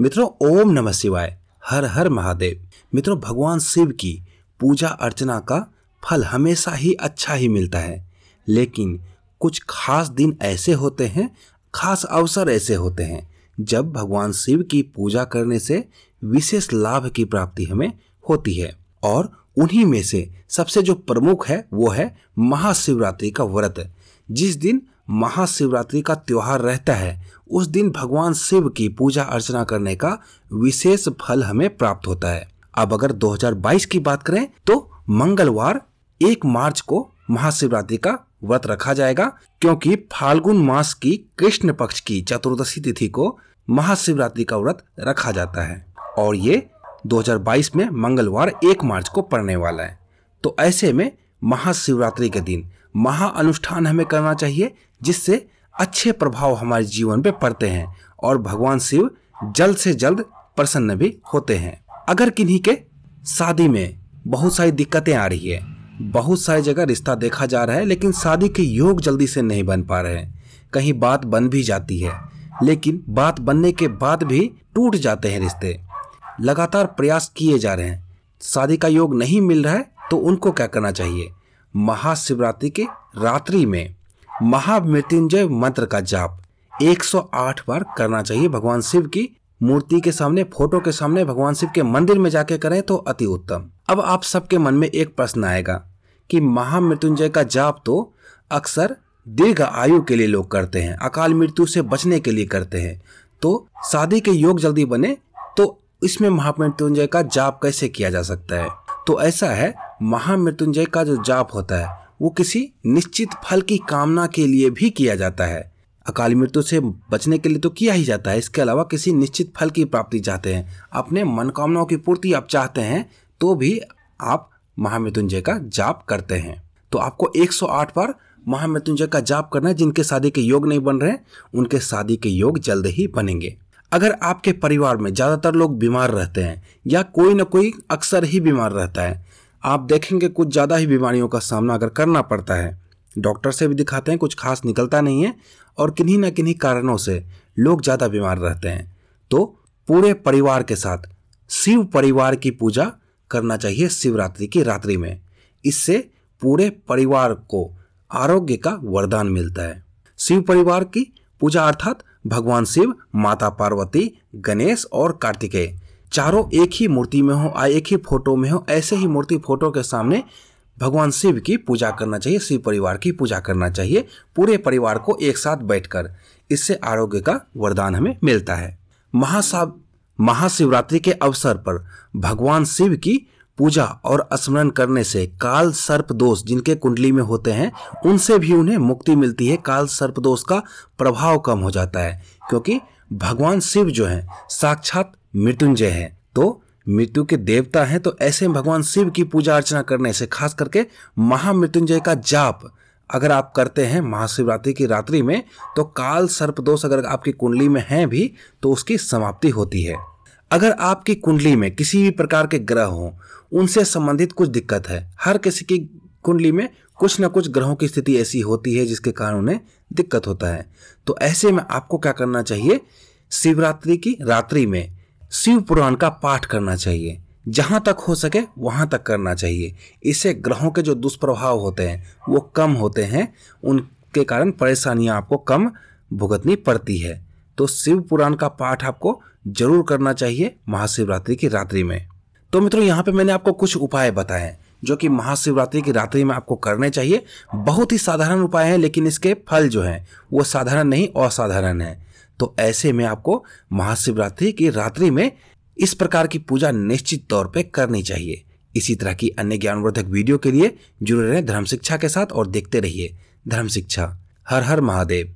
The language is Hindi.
मित्रों ओम नमः शिवाय हर हर महादेव मित्रों भगवान शिव की पूजा अर्चना का फल हमेशा ही अच्छा ही मिलता है लेकिन कुछ खास दिन ऐसे होते हैं खास अवसर ऐसे होते हैं जब भगवान शिव की पूजा करने से विशेष लाभ की प्राप्ति हमें होती है और उन्हीं में से सबसे जो प्रमुख है वो है महाशिवरात्रि का व्रत जिस दिन महाशिवरात्रि का त्यौहार रहता है उस दिन भगवान शिव की पूजा अर्चना करने का विशेष फल हमें प्राप्त होता है अब अगर 2022 की बात करें तो मंगलवार एक मार्च को महाशिवरात्रि का व्रत रखा जाएगा क्योंकि फाल्गुन मास की कृष्ण पक्ष की चतुर्दशी तिथि को महाशिवरात्रि का व्रत रखा जाता है और ये 2022 में मंगलवार एक मार्च को पड़ने वाला है तो ऐसे में महाशिवरात्रि के दिन महाअनुष्ठान हमें करना चाहिए जिससे अच्छे प्रभाव हमारे जीवन पे पड़ते हैं और भगवान शिव जल्द से जल्द प्रसन्न भी होते हैं अगर किन्हीं के शादी में बहुत सारी दिक्कतें आ रही है बहुत सारी जगह रिश्ता देखा जा रहा है लेकिन शादी के योग जल्दी से नहीं बन पा रहे हैं कहीं बात बन भी जाती है लेकिन बात बनने के बाद भी टूट जाते हैं रिश्ते लगातार प्रयास किए जा रहे हैं शादी का योग नहीं मिल रहा है तो उनको क्या करना चाहिए महाशिवरात्रि के रात्रि में महामृत्युंजय मंत्र का जाप 108 बार करना चाहिए भगवान शिव की मूर्ति के सामने फोटो के सामने भगवान शिव के मंदिर में जाके करें तो अति उत्तम अब आप सबके मन में एक प्रश्न आएगा कि महामृत्युंजय का जाप तो अक्सर दीर्घ आयु के लिए लोग करते हैं अकाल मृत्यु से बचने के लिए करते हैं तो शादी के योग जल्दी बने तो इसमें महामृत्युंजय का जाप कैसे किया जा सकता है तो ऐसा है महामृत्युंजय का जो जाप होता है वो किसी निश्चित फल की कामना के लिए भी किया जाता है अकाली मृत्यु से बचने के लिए तो किया ही जाता है इसके अलावा किसी निश्चित फल की प्राप्ति चाहते हैं अपने मनोकामनाओं की पूर्ति आप चाहते हैं तो भी आप महामृत्युंजय का जाप करते हैं तो आपको 108 बार महामृत्युंजय का जाप करना है जिनके शादी के योग नहीं बन रहे उनके शादी के योग जल्द ही बनेंगे अगर आपके परिवार में ज़्यादातर लोग बीमार रहते हैं या कोई ना कोई अक्सर ही बीमार रहता है आप देखेंगे कुछ ज़्यादा ही बीमारियों का सामना अगर करना पड़ता है डॉक्टर से भी दिखाते हैं कुछ खास निकलता नहीं है और किन्हीं न किन्हीं कारणों से लोग ज़्यादा बीमार रहते हैं तो पूरे परिवार के साथ शिव परिवार की पूजा करना चाहिए शिवरात्रि की रात्रि में इससे पूरे परिवार को आरोग्य का वरदान मिलता है शिव परिवार की पूजा अर्थात भगवान शिव माता पार्वती गणेश और कार्तिकेय चारों एक ही मूर्ति में हो एक ही फोटो में हो ऐसे ही मूर्ति फोटो के सामने भगवान शिव की पूजा करना चाहिए शिव परिवार की पूजा करना चाहिए पूरे परिवार को एक साथ बैठकर इससे आरोग्य का वरदान हमें मिलता है महासाव महाशिवरात्रि के अवसर पर भगवान शिव की पूजा और स्मरण करने से काल सर्प दोष जिनके कुंडली में होते हैं उनसे भी उन्हें मुक्ति मिलती है काल सर्प दोष का प्रभाव कम हो जाता है क्योंकि भगवान शिव जो हैं साक्षात मृत्युंजय है तो मृत्यु के देवता हैं तो ऐसे भगवान शिव की पूजा अर्चना करने से खास करके महामृत्युंजय का जाप अगर आप करते हैं महाशिवरात्रि की रात्रि में तो काल सर्प दोष अगर आपकी कुंडली में है भी तो उसकी समाप्ति होती है अगर आपकी कुंडली में किसी भी प्रकार के ग्रह हों उनसे संबंधित कुछ दिक्कत है हर किसी की कुंडली में कुछ ना कुछ ग्रहों की स्थिति ऐसी होती है जिसके कारण उन्हें दिक्कत होता है तो ऐसे में आपको क्या करना चाहिए शिवरात्रि की रात्रि में शिव पुराण का पाठ करना चाहिए जहाँ तक हो सके वहाँ तक करना चाहिए इससे ग्रहों के जो दुष्प्रभाव होते हैं वो कम होते हैं उनके कारण परेशानियाँ आपको कम भुगतनी पड़ती है तो शिव पुराण का पाठ आपको जरूर करना चाहिए महाशिवरात्रि की रात्रि में तो मित्रों यहाँ पे मैंने आपको कुछ उपाय बताए हैं जो कि महाशिवरात्रि की रात्रि में आपको करने चाहिए बहुत ही साधारण उपाय हैं लेकिन इसके फल जो हैं वो साधारण नहीं असाधारण हैं तो ऐसे में आपको महाशिवरात्रि की रात्रि में इस प्रकार की पूजा निश्चित तौर पर करनी चाहिए इसी तरह की अन्य ज्ञानवर्धक वीडियो के लिए जुड़े रहें धर्म शिक्षा के साथ और देखते रहिए धर्म शिक्षा हर हर महादेव